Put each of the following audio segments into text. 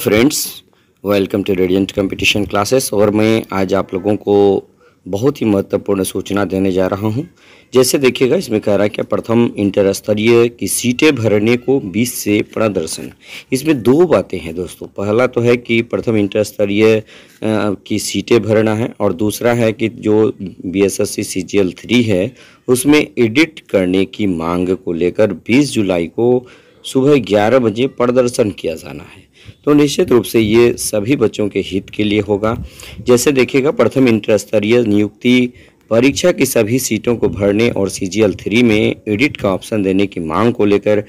friends welcome to radiant competition classes और मैं आज आप लोगों को बहुत ही महत्वपूर्ण सूचना देने जा रहा हूं जैसे देखिएगा इसमें कह रहा है कि प्रथम इंटर स्तरीय की सीटें भरने को 20 से प्रदर्शन इसमें दो बातें हैं दोस्तों पहला तो है कि प्रथम इंटर स्तरीय की सीटें भरना है और दूसरा है कि जो B S S C C G L three है उसमें एडिट करने की मांग को लेकर बीस जुलाई को सुबह 11 बजे प्रदर्शन किया जाना है तो निश्चित रूप से ये सभी बच्चों के हित के लिए होगा जैसे देखिएगा प्रथम इंटर स्तरीय नियुक्ति परीक्षा की सभी सीटों को भरने और सी जी एल थ्री में एडिट का ऑप्शन देने की मांग को लेकर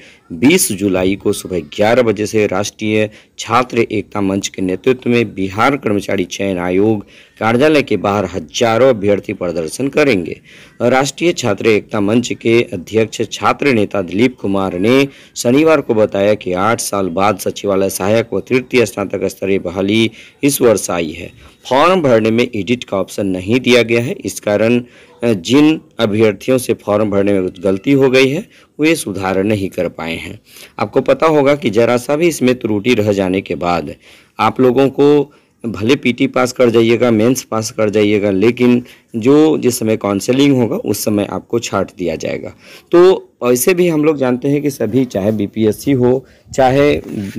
20 जुलाई को सुबह 11 बजे से राष्ट्रीय छात्र एकता मंच के नेतृत्व में बिहार कर्मचारी चयन आयोग कार्यालय के बाहर हजारों अभ्यर्थी प्रदर्शन करेंगे राष्ट्रीय छात्र एकता मंच के अध्यक्ष छात्र नेता दिलीप कुमार ने शनिवार को बताया कि आठ साल बाद सचिवालय सहायक व तृतीय स्नातक स्तरीय बहाली इस वर्ष आई है फॉर्म भरने में एडिट का ऑप्शन नहीं दिया गया है इस कारण जिन अभ्यर्थियों से फॉर्म भरने में कुछ गलती हो गई है वे सुधार नहीं कर पाए हैं आपको पता होगा कि जरा सा भी इसमें त्रुटि रह जाने के बाद आप लोगों को भले पीटी पास कर जाइएगा मेंस पास कर जाइएगा लेकिन जो जिस समय काउंसलिंग होगा उस समय आपको छाट दिया जाएगा तो ऐसे भी हम लोग जानते हैं कि सभी चाहे बीपीएससी हो चाहे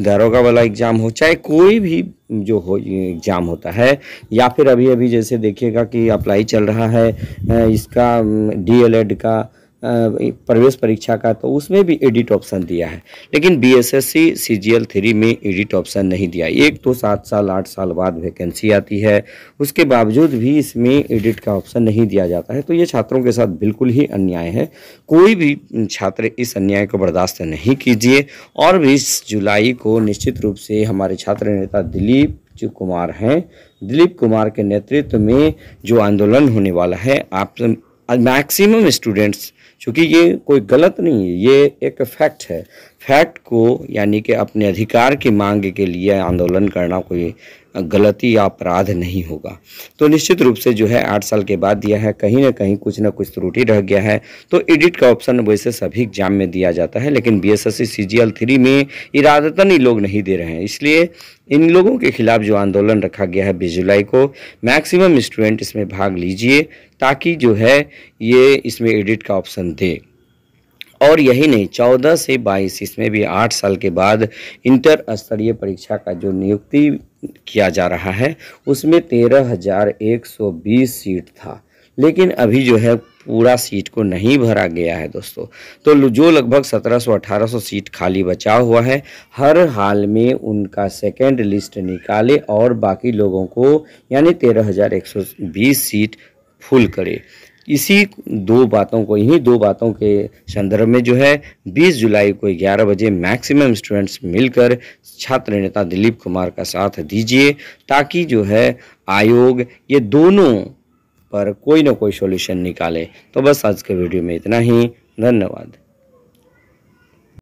दारोगा वाला एग्ज़ाम हो चाहे कोई भी जो हो एग्ज़ाम होता है या फिर अभी अभी जैसे देखिएगा कि अप्लाई चल रहा है इसका डीएलएड का प्रवेश परीक्षा का तो उसमें भी एडिट ऑप्शन दिया है लेकिन B S S C C G L three में एडिट ऑप्शन नहीं दिया एक तो सात साल आठ साल बाद वैकेंसी आती है उसके बावजूद भी इसमें एडिट का ऑप्शन नहीं दिया जाता है तो ये छात्रों के साथ बिल्कुल ही अन्याय है कोई भी छात्र इस अन्याय को बर्दाश्त नहीं कीजिए और बीस जुलाई को निश्चित रूप से हमारे छात्र नेता दिलीप जो कुमार हैं दिलीप कुमार के नेतृत्व में जो आंदोलन होने वाला है आप मैक्सिमम स्टूडेंट्स चूँकि ये कोई गलत नहीं है ये एक फैक्ट है फैक्ट को यानी कि अपने अधिकार की मांग के लिए आंदोलन करना कोई गलती या अपराध नहीं होगा तो निश्चित रूप से जो है आठ साल के बाद दिया है कहीं ना कहीं कुछ ना कुछ त्रुटि रह गया है तो एडिट का ऑप्शन वैसे सभी एग्जाम में दिया जाता है लेकिन बी एस एस थ्री में इरादतन ही लोग नहीं दे रहे हैं इसलिए इन लोगों के खिलाफ जो आंदोलन रखा गया है बीस जुलाई को मैक्सिमम स्टूडेंट इसमें भाग लीजिए ताकि जो है ये इसमें एडिट का ऑप्शन दे और यही नहीं चौदह से बाईस इसमें भी आठ साल के बाद इंटर स्तरीय परीक्षा का जो नियुक्ति किया जा रहा है उसमें तेरह हजार एक सौ बीस सीट था लेकिन अभी जो है पूरा सीट को नहीं भरा गया है दोस्तों तो जो लगभग 1700-1800 सीट खाली बचा हुआ है हर हाल में उनका सेकेंड लिस्ट निकाले और बाकी लोगों को यानी 13120 सीट फुल करे इसी दो बातों को इन्हीं दो बातों के संदर्भ में जो है 20 जुलाई को 11 बजे मैक्सिमम स्टूडेंट्स मिलकर छात्र नेता दिलीप कुमार का साथ दीजिए ताकि जो है आयोग ये दोनों पर कोई ना कोई सॉल्यूशन निकाले तो बस आज के वीडियो में इतना ही धन्यवाद